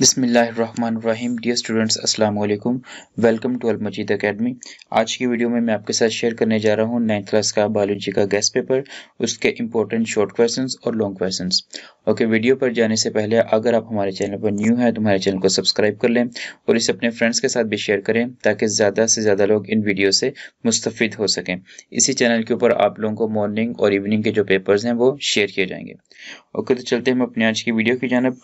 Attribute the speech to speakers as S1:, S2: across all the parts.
S1: बिसमीम dear students अस्सलाम वालेकुम welcome to Al Majeed academy आज की वीडियो में मैं आपके साथ शेयर करने जा रहा हूँ नाइन्थ क्लास का बायोलॉजी का गैस पेपर उसके इंपॉर्टेंट शॉर्ट क्वेश्चंस और लॉन्ग क्वेश्चंस ओके वीडियो पर जाने से पहले अगर आप हमारे चैनल पर न्यू हैं तो हमारे चैनल को सब्सक्राइब कर लें और इसे अपने फ्रेंड्स के साथ भी शेयर करें ताकि ज़्यादा से ज़्यादा लोग इन वीडियो से मुस्तफ़ हो सकें इसी चैनल के ऊपर आप लोगों को मॉर्निंग और इवनिंग के जो पेपर्स हैं वो शेयर किए जाएंगे ओके तो चलते हम अपने आज की वीडियो की जानब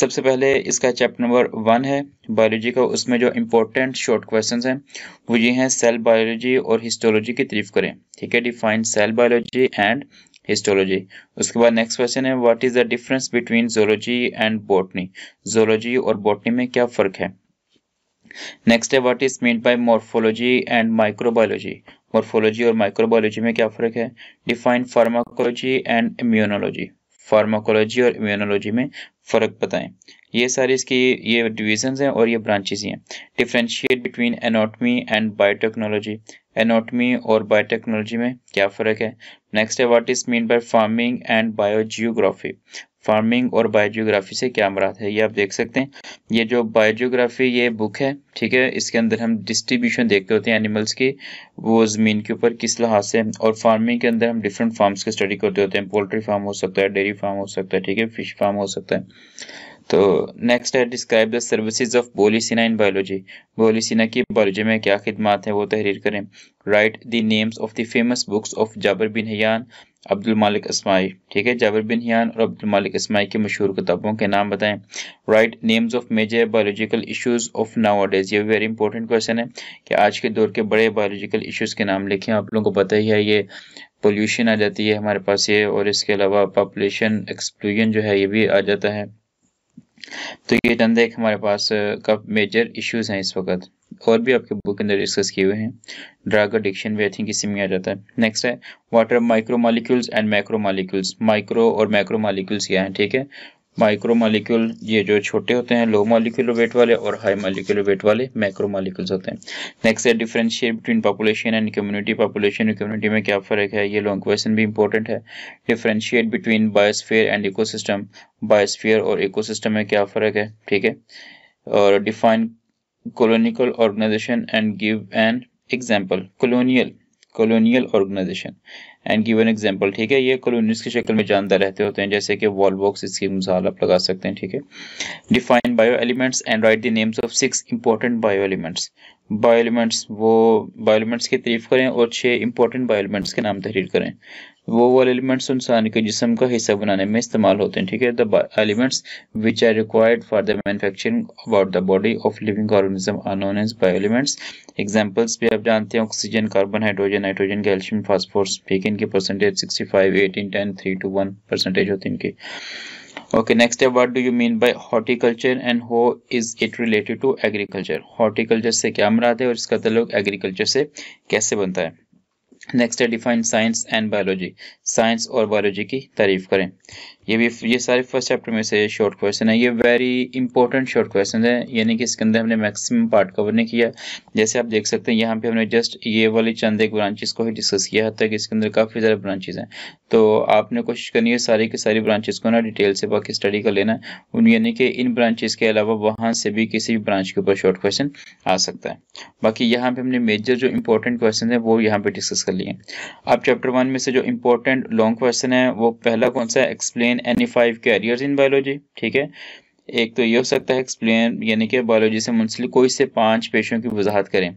S1: सबसे पहले इसका चैप्टर नंबर वन है बायोलॉजी का उसमें जो इम्पोर्टेंट शॉर्ट क्वेश्चन हैं वो ये हैं सेल बायोलॉजी और हिस्टोलॉजी की तरीफ करें ठीक है define cell biology and histology उसके बाद नेक्स्ट क्वेश्चन है what is the difference between zoology and botany zoology और बॉटनी में क्या फ़र्क है नेक्स्ट है what is mean by morphology and microbiology morphology और माइक्रोबायोलॉजी में क्या फ़र्क है define pharmacology and immunology pharmacology और इम्यूनोलॉजी में फ़र्क बताएं ये सारी इसकी ये डिविजन हैं और ये ब्रांचेज हैं differentiate between anatomy and biotechnology anatomy और बायोटेक्नोलॉजी में क्या फ़र्क है नेक्स्ट है what is mean by farming and biogeography farming और बायोजियोग्राफी से क्या मरात है ये आप देख सकते हैं ये जो बायोजियोग्राफी ये बुक है ठीक है इसके अंदर हम डिस्ट्रीब्यूशन देखते होते हैं एनिमल्स की वो ज़मीन के ऊपर किस लिहाज से और फार्मिंग के अंदर हम डिफरेंट फार्म्स के स्टडी करते होते हैं पोल्ट्री फार्म हो सकता है डेयरी फार्म हो सकता है ठीक है फिश फार्म हो सकता है तो नेक्स्ट है describe the services of Bu Ali Sina in biology Bu Ali Sina की बायोलॉजी में क्या खिदमत है वो तहरीर करें write the names of the famous books of Jabir bin Hayyan Abdul Malik Asmai ठीक है जाबर बिन हयान और अब्दुल मालिक इसमाई की मशहूर किताबों के नाम बताएं write names of major biological issues of nowadays ये वेरी इंपॉर्टेंट क्वेश्चन है कि आज के दौर के बड़े बायोलॉजिकल इशूज़ के नाम लिखें आप लोगों को पता ही है ये पोल्यूशन आ जाती है हमारे पास ये और इसके अलावा पॉपुलेशन एक्सप्लूजन जो है ये भी आ जाता है तो ये डन हमारे पास का मेजर इश्यूज हैं इस वक्त और भी आपके बुक के अंदर डिस्कस किए हुए हैं ड्रग एडिक्शन भी आई थिंक इसी में आ जाता है नेक्स्ट है what are micro molecules and macro molecules micro और मैक्रो मालिक्यूल्स क्या हैं ठीक है माइक्रो मालिक्यूल ये जो छोटे होते हैं लो मालिक्यूलर वेट वाले और हाई मालिक्यूलर वेट वाले मैक्रो मालिक्यूल्स होते हैं नेक्स्ट है differentiate between population and community population community में क्या फ़र्क है ये लॉन्ग क्वेश्चन भी इंपॉर्टेंट है differentiate between biosphere and ecosystem biosphere और इकोसिस्टम में क्या फ़र्क है ठीक है और define colonial organization and give an example colonial colonial organization and given example ठीक है ये कॉलोनीज की शक्ल में जानदार रहते होते हैं जैसे कि वॉल बॉक्स इसकी मिसाल आप लगा सकते हैं ठीक है define bio elements and write the names of six important bio elements bio elements वो बायो एलिमेंट्स की तारीफ करें और छः इंपॉर्टेंट बायो एलिमेंट्स के नाम तहरीर करें वो वो एलिमेंट्स इंसान के जिसम का हिस्सा बनाने में इस्तेमाल होते हैं ठीक है the elements which are required for the manufacturing about the body of living organism are known elements examples भी आप जानते हैं oxygen carbon hydrogen nitrogen calcium phosphorus ठीक है इनकी percentage sixty five eighteen ten three two one percentage होती है इनकी ओके नेक्स्ट है what do you mean by horticulture and how is it related to agriculture horticulture से क्या मराद है और इसका तल्लुक एग्रीकल्चर से कैसे बनता है नेक्स्ट है define science and biology science और बायोलॉजी की तारीफ करें ये भी ये सारे फर्स्ट चैप्टर में से शॉर्ट क्वेश्चन है ये वेरी इंपॉर्टेंट शॉर्ट क्वेश्चन है यानी कि इसके अंदर हमने मैक्सिमम पार्ट कवर नहीं किया जैसे आप देख सकते हैं यहाँ पे हमने जस्ट ये वाली चंद एक ब्रांचेस को ही डिस्कस किया है तक इसके अंदर काफ़ी सारे ब्रांचेस हैं तो आपने कोशिश करनी है सारी की सारी ब्रांचेस को ना डिटेल से बाकी स्टडी कर लेना उन यानी कि इन ब्रांचेस के अलावा वहाँ से भी किसी भी ब्रांच के ऊपर शॉर्ट क्वेश्चन आ सकता है बाकी यहाँ पे हमने मेजर जो इंपॉर्टेंट क्वेश्चन है वो यहाँ पे डिस्कस कर लिए अब चैप्टर वन में से जो इंपॉर्टेंट लॉन्ग क्वेश्चन है वो पहला कौन सा explain explain any five careers in biology ठीक है एक तो ये हो सकता है एक्सप्लेन यानी कि बायोलॉजी से मुंसलिक कोई से पांच पेशों की वजाहत करें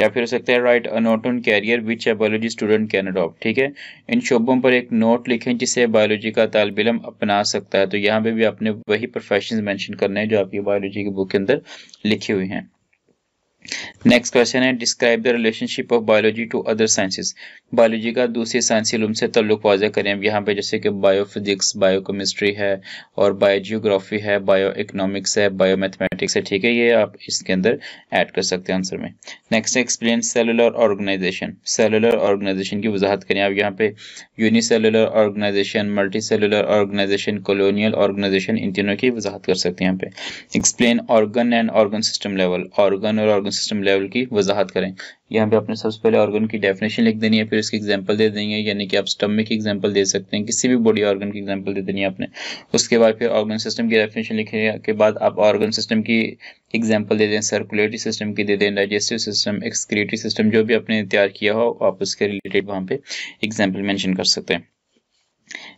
S1: या फिर हो सकता है write a note on career which a biology student can adopt ठीक है इन शोबों पर एक नोट लिखें जिसे बायोलॉजी का तालब इलम अपना सकता है तो यहाँ पे भी आपने वही प्रोफेशन मैंशन करने हैं जो आपकी बायोलॉजी की बुक के अंदर लिखी हुई हैं नेक्स्ट क्वेश्चन है describe the relationship of biology to other sciences biology का दूसरे साइंसी से तल्लुक वाजा करें अब यहाँ पे जैसे कि बायोफिजिक्स बायोकेमिस्ट्री है और बायोजियोग्राफी है बायो इकोनॉमिक्स है बायो मैथमेटिक्स है ठीक है ये आप इसके अंदर ऐड कर सकते हैं आंसर में नेक्स्ट है explain cellular organization cellular organization की वजाहत करें आप यहाँ पे unicellular organization multi cellular organization colonial organization इन तीनों की वजाहत कर सकते हैं यहाँ पे explain organ and organ system level organ और ऑर्गन सिस्टम लेवल की वजाहत करें यहाँ पे आपने सबसे पहले ऑर्गन की डेफिनेशन लिख देनी है फिर इसकी एग्जाम्पल दे देंगे यानी कि आप स्टमक की एग्जाम्पल दे सकते हैं किसी भी बॉडी ऑर्गन की एग्जाम्पल दे देनी है आपने उसके बाद फिर ऑर्गन सिस्टम की डेफिनेशन लिखने के बाद आप ऑर्गन सिस्टम की एग्जाम्पल दे दें सर्कुलेटरी सिस्टम की दे दें डाइजेस्टिव सिस्टम एक्सक्रीटरी सिस्टम जो भी आपने तैयार किया हो आप उसके रिलेटेड वहाँ पे एग्जाम्पल मैंशन कर सकते हैं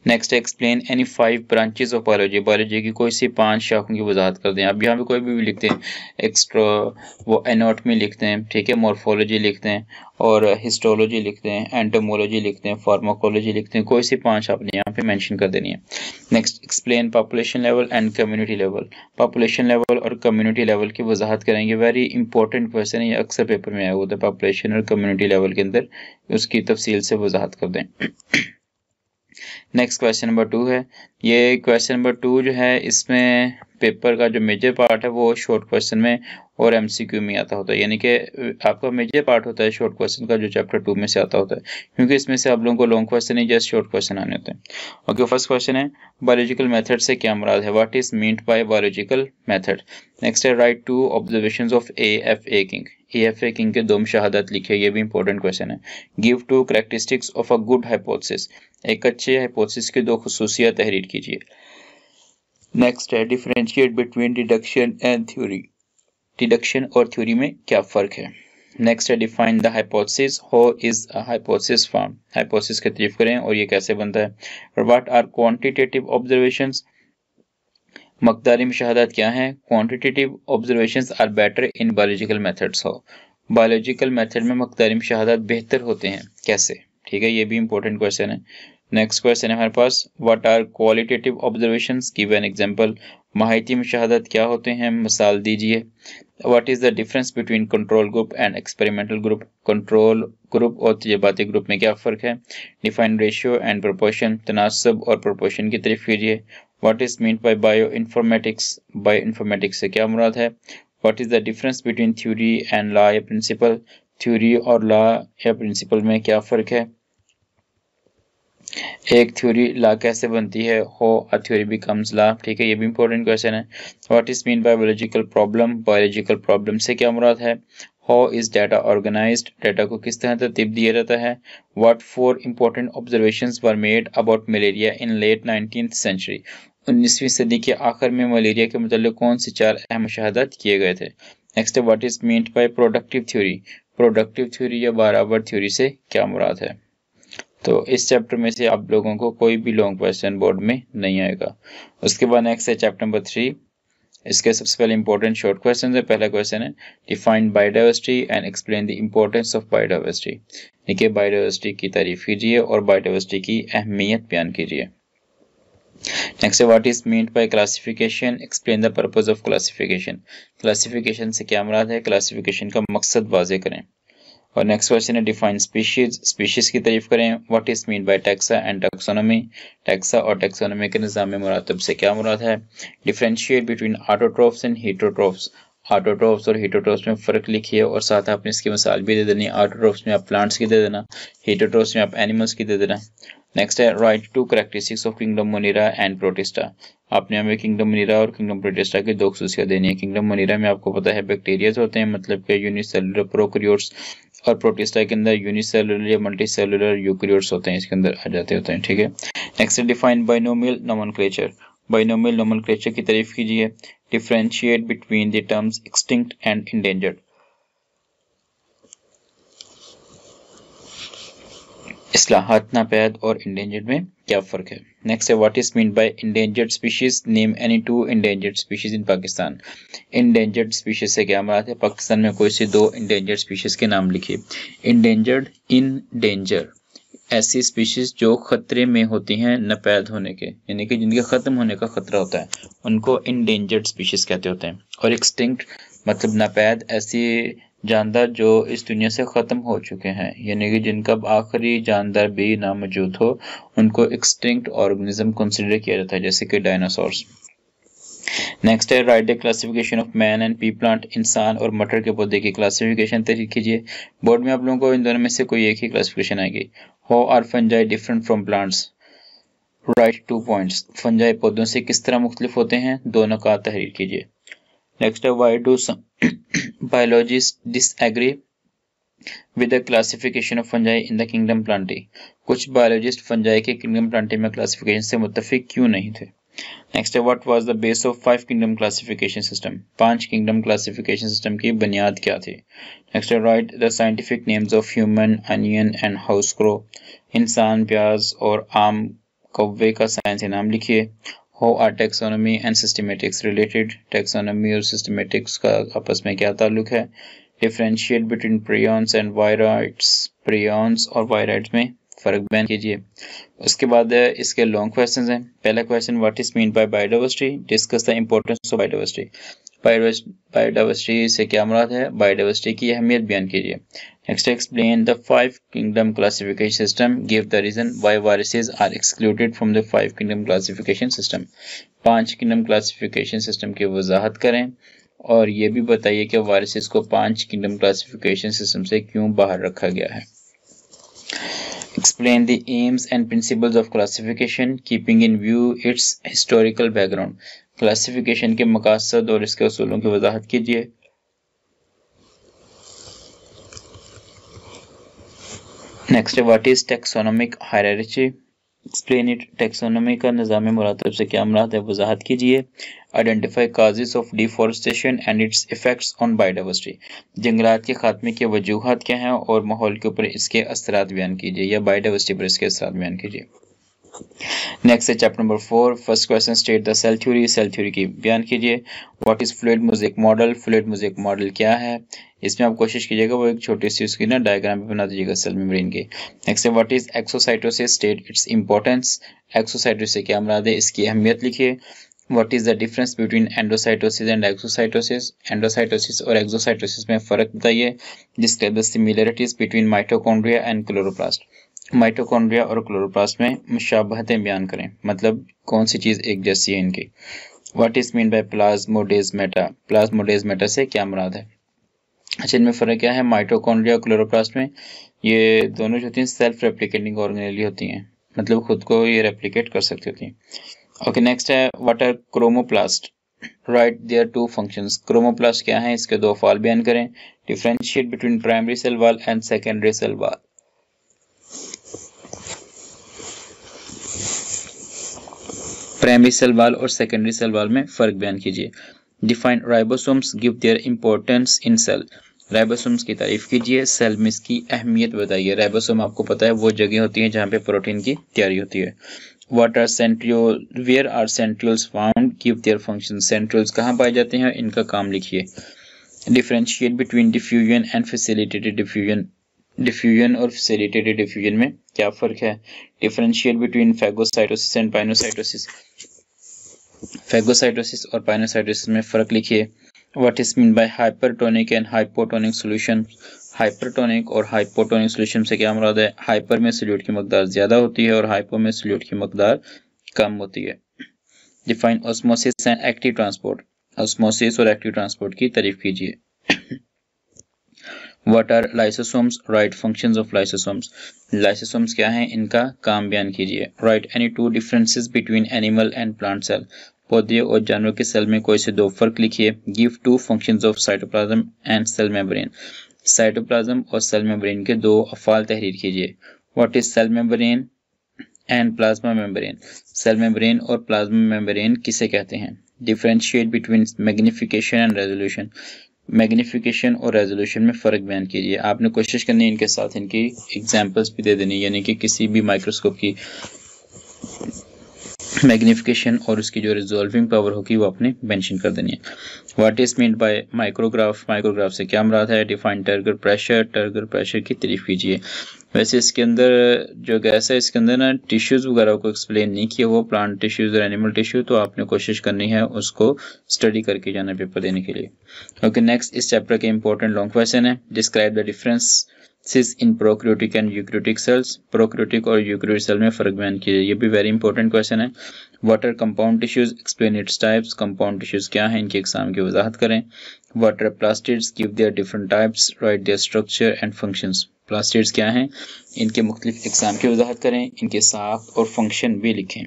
S1: next explain any five branches of biology biology की कोई सी पांच शाखों की वजाहत कर दें आप यहाँ पे कोई भी, भी लिखते हैं एक्स्ट्रा वो एनाटमी लिखते हैं ठीक है मॉर्फोलॉजी लिखते हैं और हिस्टोलॉजी लिखते हैं एंटोमोलॉजी लिखते हैं फार्माकोलॉजी लिखते हैं कोई सी पांच आपने यहाँ पे मैंशन कर देनी है next explain population level and community level population level और कम्युनिटी लेवल की वजाहत करेंगे वेरी इंपॉर्टेंट क्वेश्चन है ये अक्सर पेपर में आया होता है पॉपुलेशन और कम्युनिटी लेवल के अंदर उसकी तफसील से वजाहत कर दें नेक्स्ट क्वेश्चन नंबर टू है ये क्वेश्चन नंबर टू जो है इसमें पेपर का जो मेजर पार्ट है वो शॉर्ट क्वेश्चन में और एमसीक्यू में आता होता है यानी कि आपका मेजर पार्ट होता है शॉर्ट क्वेश्चन का जो चैप्टर टू में से आता होता है क्योंकि इसमें से आप लोगों को लॉन्ग क्वेश्चन ही जस्ट शॉर्ट क्वेश्चन आने होते हैं ओके फर्स्ट क्वेश्चन है बायोलॉजिकल मेथड से क्या मुराद है what is meant by biological method next है write two observation of A F A King A F A King के दो शहादत लिखे ये भी इंपॉर्टेंट क्वेश्चन है give two characteristics of a good hypothesis एक अच्छे हाइपोथेसिस की दो खसूसियात तहरीर कीजिए नेक्स्ट है differentiate between deduction and theory deduction और थ्योरी में क्या फ़र्क है नेक्स्ट है define the hypothesis how is hypothesis form hypothesis के तरीफ करें और ये कैसे बनता है और व्हाट आर क्वान्टिटेटिव ऑब्जर्वेशन मकदारी मुशाहदात क्या हैं quantitative observation are better in biological methods how biological method में मकदारी मुशाहदात बेहतर होते हैं कैसे ठीक है ये भी इंपॉर्टेंट क्वेश्चन है नेक्स्ट क्वेश्चन है हमारे पास what are qualitative observation give an example माहिती मुशाहदत क्या होते हैं मिसाल दीजिए what is the difference between control group and experimental group control group और तजर्बाती ग्रुप में क्या फ़र्क है डिफाइन रेशियो एंड प्रोपोर्शन तनासब और प्रोपोर्शन की तरफ कीजिए what is mean by bio informatics bio informatics से क्या मुराद है what is the difference between theory and law या प्रिंसिपल थ्योरी और लॉ या प्रिंसिपल में क्या फ़र्क है एक थ्योरी ला कैसे बनती है हो अ थ्योरी बिकम्स ला ठीक है ये भी इंपॉर्टेंट क्वेश्चन है what is mean by biological problem biological problem से क्या मुराद है हो इज डाटा ऑर्गेनाइज्ड डाटा को किस तरह तरतीब दिया जाता है what four important observation were made about malaria in late nineteen century उन्नीसवीं सदी के आखिर में मलेरिया के मतलब कौन से चार अहम शहादत किए गए थे next what is mean by productive theory productive theory या बराबर थ्योरी से क्या मुराद है तो इस चैप्टर में से आप लोगों को कोई भी लॉन्ग क्वेश्चन बोर्ड में नहीं आएगा उसके बाद नेक्स्ट है चैप्टर नंबर थ्री इसके सबसे पहले इंपॉर्टेंट शॉर्ट क्वेश्चन है पहला क्वेश्चन है define biodiversity and explain the importance of biodiversity देखिए बायोडाइवर्सिटी की तारीफ कीजिए और बायोडाइवर्सिटी की अहमियत बयान कीजिए next what is meant by classification explain the purpose of classification classification से क्या मुराद है क्लासिफिकेशन का मकसद वाजे करें और नेक्स्ट क्वेश्चन है डिफाइन स्पीशीज स्पीशीज की तारीफ करें what is mean by taxa and taxonomy taxa और टैक्सोनॉमी के निज़ाम में मुरातब से क्या मुराद है differentiate between autotrophs and heterotrophs autotrophs और हीटोट्रोफ्स में फ़र्क लिखिए और साथ आपने इसकी मिसाल भी दे देनी आटोट्रोफ्स में आप प्लांट्स की दे देना हीटोट्रोफ्स में आप एनिमल्स की दे देना नेक्स्ट है write two characteristics of kingdom Monera and Protista आपने हमें किंगडम मोनीरा और किंगडम प्रोटिस्टा की दो खसूसियाँ देनी है किंगडम मनीरा में आपको पता है बैक्टीरियाज होते हैं मतलब कि यूनिसेलुलर प्रोक्रियोट्स और प्रोटिस्टा के अंदर यूनिसेलुलर या मल्टी सेलुलर यूक्रियोट्स होते हैं इसके अंदर आ जाते होते हैं ठीक है next define binomial nomenclature binomial nomenclature की तारीफ कीजिए differentiate between the terms extinct and endangered असलाहत नापैद और इंडेंजर्ड में क्या फ़र्क है नेक्स्ट है what is mean by endangered species name any two endangered species in Pakistan endangered species से क्या मरात है पाकिस्तान में कोई सी दो इंडेंजर्ड स्पीशीज़ के नाम लिखिए इंडेंजर्ड इन डेंजर ऐसी स्पीशीज़ जो ख़तरे में होती हैं नपैद होने के यानी कि जिनके ख़त्म होने का ख़तरा होता है उनको इंडेंजर्ड स्पीशीज़ कहते होते हैं और एक्सटिंक्ट मतलब नपैद ऐसी जानदार जो इस दुनिया से ख़त्म हो चुके हैं यानी कि जिनका आखिरी जानदार भी ना मौजूद हो उनको एक्सटिंक्ट ऑर्गेनिज्म कंसिडर किया जाता है जैसे कि डायनासोर्स नेक्स्ट है write classification of man and p plant इंसान और मटर के पौधे की क्लासिफिकेशन तरीक कीजिए बोर्ड में आप लोगों को इन दोनों में से कोई एक ही क्लासिफिकेशन आएगी how are fungi different from plants write two points fungi पौधों से किस तरह मुख्तलिफ होते हैं दोनों का तहरीर कीजिए नेक्स्ट है why do some biologists disagree with the classification of fungi in the kingdom plantae कुछ बायोलॉजिस्ट फंजाई के किंगडम प्लांटे में क्लासिफिकेशन से मुतफिक क्यों नहीं थे नेक्स्ट है what was the base of five kingdom classification system पांच किंगडम क्लासिफिकेशन सिस्टम की बुनियाद क्या थी नेक्स्ट है write the scientific names of human onion and house crow इंसान प्याज और आम कौवे का साइंसी नाम लिखिए how are taxonomy and systematics related taxonomy और सिस्टमेटिक्स का आपस में क्या ताल्लुक है differentiate between prions and viroids prions और वायराइट्स में फ़र्क बयान कीजिए उसके बाद इसके लॉन्ग क्वेश्चंस हैं पहला question what is mean by biodiversity discuss the importance of biodiversity biodiversity से क्या मुराद है बायोडाइवर्सिटी की अहमियत बयान कीजिए Next, explain the five kingdom classification system. Give the reason why viruses are excluded from the five kingdom classification system. पांच kingdom classification system की वजाहत करें और ये भी बताइए कि viruses को पांच kingdom classification system से क्यों बाहर रखा गया है explain the aims and principles of classification keeping in view its historical background classification के मकासद और इसके असूलों की वजाहत कीजिए नेक्स्ट है what is taxonomic hierarchy explain it taxonomy का निज़ाम मुरातब से क्या मुराद है वजाहत कीजिए identify causes of deforestation and its effects on biodiversity जंगलात के खात्मे के वजूहत क्या हैं और माहौल के ऊपर इसके असरात बयान कीजिए या बायोडावर्सिटी पर इसके असरात बयान कीजिए नेक्स्ट है chapter number four first question state the cell theory cell theory की बयान कीजिए what is fluid mosaic model fluid mosaic model क्या है इसमें आप कोशिश कीजिएगा वो एक छोटी सी उसकी ना डायग्राम भी बना दीजिएगा सेल मेम्ब्रेन के नेक्स्ट है what is exocytosis state its importance exocytosis क्या मराद है इसकी अहमियत लिखिए what is the difference between endocytosis and exocytosis endocytosis और एक्सोसाइटोसिस में फ़र्क बताइए describe the similarities between mitochondria and chloroplast mitochondria और क्लोरोप्लास्ट में मुशाबहतें बयान करें मतलब कौन सी चीज़ एक जैसी है इनकी what is mean by plasmodesmata plasmodesmata से क्या मुराद है अच्छा इनमें फ़र्क क्या है माइटोकॉन्ड्रिया और क्लोरोप्लास्ट में ये दोनों जो होती हैं सेल्फ रेप्लिकेटिंग ऑर्गेनली होती हैं मतलब खुद को ये रेप्लिकेट कर सकती होती हैं ओके नेक्स्ट है are chromoplast write their two function chromoplast क्या है इसके दो फॉल बयान करें differentiate between primary cell wall and secondary cell wall primary cell wall और सेकेंडरी सेल वाल में फ़र्क बयान कीजिए define ribosomes give their importance in cell ribosomes की तारीफ कीजिए सेल में इसकी अहमियत बताइए राइबोसोम आपको पता है वो जगह होती है जहाँ पे प्रोटीन की तैयारी होती है what are centriole where are centrioles found give their function centrioles कहाँ पाए जाते हैं इनका काम लिखिए differentiate between diffusion and facilitated diffusion diffusion और फेसिलिटेटेड डिफ्यूजन में क्या फ़र्क है differentiate between phagocytosis and pinocytosis phagocytosis और पाइनोसाइटोसिस में फ़र्क लिखिए what is mean by hypertonic and hypotonic solution hypertonic और हाइपोटोनिक सॉल्यूशन से क्या मुराद है हाइपर में सोल्यूट की मकदार ज़्यादा होती है और हाइपो में सोल्यूट की मकदार कम होती है define osmosis and active transport osmosis और एक्टिव ट्रांसपोर्ट की तारीफ कीजिए what are lysosomes write function of lysosomes lysosomes क्या है इनका काम बयान कीजिए write any two differences between animal and plant cell पौधे और जानवर के सेल में कोई से दो फर्क लिखिए give two function of cytoplasm and cell membrane cytoplasm और सेल मेम्ब्रेन के दो अफाल तहरीर कीजिए what is cell membrane and plasma membrane cell membrane और प्लाज्मा मेम्ब्रेन किसे कहते हैं differentiate between magnification and resolution magnification और रेजोल्यूशन में फ़र्क बयान कीजिए आपने कोशिश करनी है इनके साथ इनकी एग्जाम्पल्स भी दे देनी यानी कि किसी भी माइक्रोस्कोप की मैग्नीफिकेशन और उसकी जो रिजोल्विंग पावर होगी वो आपने मैंशन कर देनी है what is mean by micrograph micrograph से क्या मराद है define turgor pressure turgor pressure की तरीफ कीजिए वैसे इसके अंदर जो गैस है इसके अंदर ना टिश्यूज़ वगैरह को एक्सप्लेन नहीं किया हुआ प्लांट टिश्यूज़ और एनिमल टिश्यू तो आपने कोशिश करनी है उसको स्टडी करके जाना पेपर देने के लिए ओके नेक्स्ट इस चैप्टर के इंपॉर्टेंट लॉन्ग क्वेश्चन है describe the differences in prokaryotic and eukaryotic cells prokaryotic और यूक्रियोटिक सेल में फर्क बयान किया ये भी वेरी इंपॉर्टेंट क्वेश्चन है what are compound tissues explain its types compound tissues क्या हैं इनके एग्जाम की वजाहत करें what are plastids give their different types write their structure and functions क्लास्टर्स क्या हैं इनके मुख्तलिफ एग्जाम की वजाहत करें इनके साफ और फंक्शन भी लिखें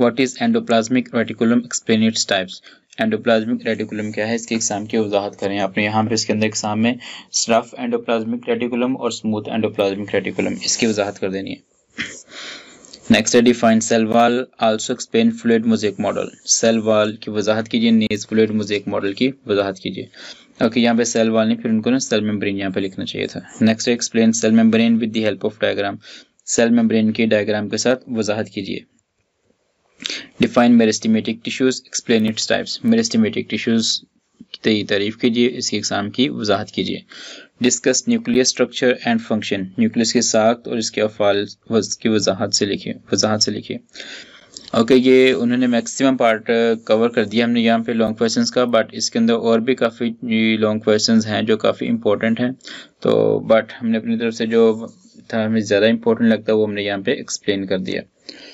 S1: what is endoplasmic reticulum explain its types endoplasmic reticulum क्या है इसके एग्जाम की वजाहत करें आपने यहाँ पे इसके अंदर एग्जाम में स्टफ एंडोप्लाज्मिक रेटिकुलम और स्मूथ एंडोप्लाज्मिक रेटिकुलम इसकी वजाहत कर देनी है नेक्स्ट है define cell wall also explain fluid mosaic model cell wall की वजाहत कीजिए नेज फ्लूड मोजेक मॉडल की वजाहत कीजिए ओके यहाँ पे सेल वाल नहीं फिर उनको ना सेल मेम्ब्रेन यहाँ पे लिखना चाहिए था next explain cell membrane with the help of diagram cell membrane के डायग्राम के साथ वजाहत कीजिए define meristematic tissues explain its types meristematic tissues की तारीफ कीजिए इसके एग्जाम की वजाहत कीजिए discuss nucleus structure and function nucleus के साथ और इसके अफाल की वजाहत से लिखिए वजाहत से लिखिए ओके ये उन्होंने मैक्सिमम पार्ट कवर कर दिया हमने यहाँ पे लॉन्ग क्वेश्चंस का बट इसके अंदर और भी काफ़ी लॉन्ग क्वेश्चंस हैं जो काफ़ी इंपॉर्टेंट हैं तो बट हमने अपनी तरफ से जो था हमें ज़्यादा इंपॉर्टेंट लगता है वो हमने यहाँ पे एक्सप्लेन कर दिया